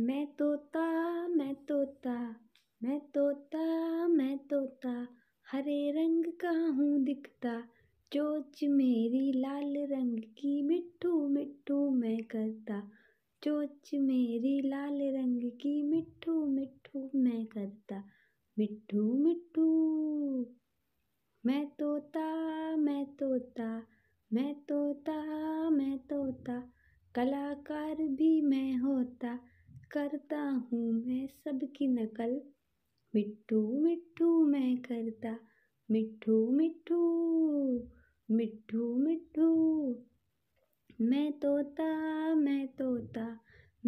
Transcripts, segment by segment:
मैं तोता मैं तोता मैं तोता मैं तोता हरे रंग का हूँ दिखता चोच मेरी लाल रंग की मिट्ठू मिट्ठू मैं करता चोच मेरी लाल रंग की मिट्ठू मिट्ठू मैं करता मिट्ठू मिट्ठू मैं तोता मैं तोता मैं तोता मैं तोता कलाकार भी मैं होता करता हूँ मैं सबकी नकल मिट्ठू मिट्टू मैं करता मिट्टू मिट्ठू मिट्ठू मिट्टू मैं तोता मैं तोता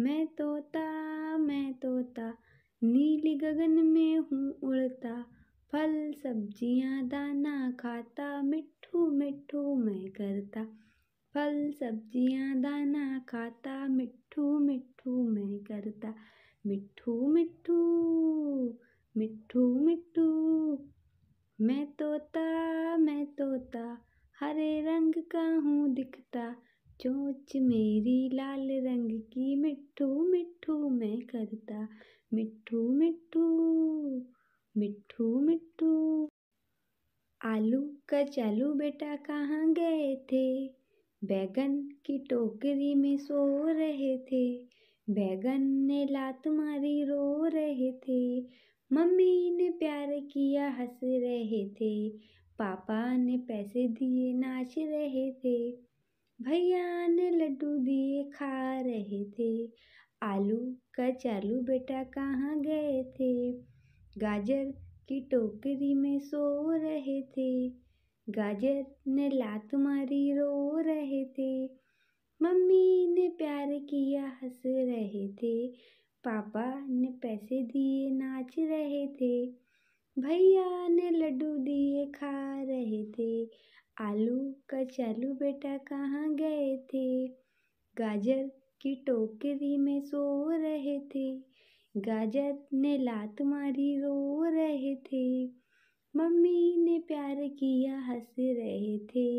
मैं तोता मैं तोता नीली गगन में हूँ उड़ता फल सब्जियाँ दाना खाता मिट्टू मिट्ठू मैं करता फल सब्जियाँ दाना खाता मिट्ठू मिट्ठू मिट्ठू मैं करता मिठू मिठू मिठू मिठू मैं तोता मैं तोता हरे रंग का हूँ दिखता चोच मेरी लाल रंग की मिठू मिठू मैं करता मिठू मिठू मिठू मिठू आलू का चालू बेटा कहाँ गए थे बैगन की टोकरी में सो रहे थे बैगन ने लात मारी रो रहे थे मम्मी ने प्यार किया हंस रहे थे पापा ने पैसे दिए नाच रहे थे भैया ने लड्डू दिए खा रहे थे आलू का चालू बेटा कहाँ गए थे गाजर की टोकरी में सो रहे थे गाजर ने लात मारी रो किया हंस रहे थे पापा ने पैसे दिए नाच रहे थे भैया ने लड्डू दिए खा रहे थे आलू का चालू बेटा कहाँ गए थे गाजर की टोकरी में सो रहे थे गाजर ने लात मारी रो रहे थे मम्मी ने प्यार किया हंस रहे थे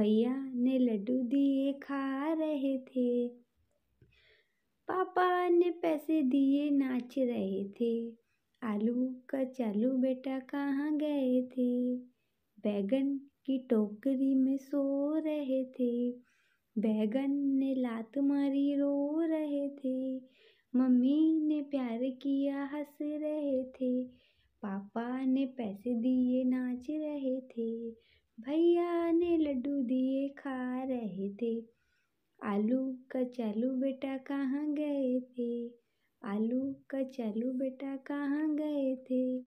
भैया ने लड्डू दिए खा रहे थे पापा ने पैसे दिए नाच रहे थे आलू का चालू बेटा कहाँ गए थे बैगन की टोकरी में सो रहे थे बैगन ने लात मारी रो रहे थे मम्मी ने प्यार किया हंस रहे थे पापा ने पैसे दिए नाच रहे थे भैया ने लड्डू दिए खा रहे थे आलू का चालू बेटा कहाँ गए थे आलू का चालू बेटा कहाँ गए थे